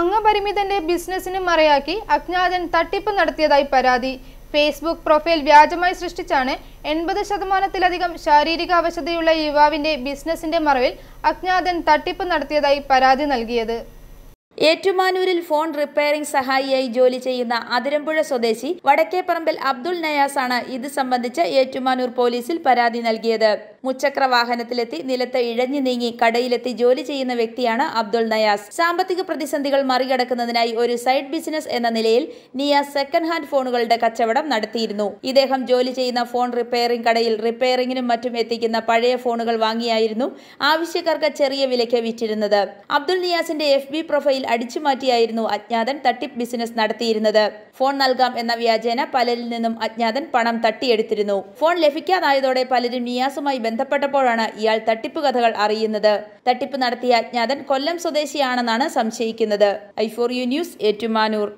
അംഗപരിമിതന്റെ ബിസിനസിന് മറയാക്കി അജ്ഞാതൻ തട്ടിപ്പ് നടത്തിയതായി പരാതി ഫേസ്ബുക്ക് പ്രൊഫൈൽ വ്യാജമായി സൃഷ്ടിച്ചാണ് എൺപത് ശതമാനത്തിലധികം ശാരീരിക അവശതയുള്ള യുവാവിന്റെ ബിസിനസിന്റെ മറവിൽ അജ്ഞാതൻ തട്ടിപ്പ് നടത്തിയതായി പരാതി നൽകിയത് ഏറ്റുമാനൂരിൽ ഫോൺ റിപ്പയറിംഗ് സഹായിയായി ജോലി ചെയ്യുന്ന അതിരമ്പുഴ സ്വദേശി വടക്കേപ്പറമ്പിൽ അബ്ദുൾ നയാസാണ് ഇത് സംബന്ധിച്ച് ഏറ്റുമാനൂർ പോലീസിൽ പരാതി നൽകിയത് മുച്ചക്ര വാഹനത്തിലെത്തി നിലത്ത് ഇഴഞ്ഞു നീങ്ങി കടയിലെത്തി ജോലി ചെയ്യുന്ന വ്യക്തിയാണ് അബ്ദുൾ നയാസ് സാമ്പത്തിക പ്രതിസന്ധികൾ മറികടക്കുന്നതിനായി ഒരു സൈഡ് ബിസിനസ് എന്ന നിലയിൽ നിയാസ് സെക്കൻഡ് ഹാൻഡ് ഫോണുകളുടെ കച്ചവടം നടത്തിയിരുന്നു ഇദ്ദേഹം ജോലി ചെയ്യുന്ന ഫോൺ റിപ്പയറിംഗ് കടയിൽ റിപ്പയറിംഗിനും മറ്റും എത്തിക്കുന്ന പഴയ ഫോണുകൾ വാങ്ങിയായിരുന്നു ആവശ്യക്കാർക്ക് ചെറിയ വിലയ്ക്ക് വിറ്റിരുന്നത് അബ്ദുൾ നിയാസിന്റെ എഫ് ബി പ്രൊഫൈൽ അടിച്ചുമാറ്റിയായിരുന്നു അജ്ഞാതൻ തട്ടിപ്പ് ബിസിനസ് നടത്തിയിരുന്നത് ഫോൺ നൽകാം എന്ന വ്യാജേന പലരിൽ നിന്നും അജ്ഞാതൻ പണം തട്ടിയെടുത്തിരുന്നു ഫോൺ ലഭിക്കാതായതോടെ പലരും നിയാസുമായി ബന്ധപ്പെട്ടപ്പോഴാണ് ഇയാൾ തട്ടിപ്പ് കഥകൾ അറിയുന്നത് തട്ടിപ്പ് നടത്തിയ അജ്ഞാതൻ കൊല്ലം സ്വദേശിയാണെന്നാണ് സംശയിക്കുന്നത് ഫോർ യു ന്യൂസ് ഏറ്റുമാനൂർ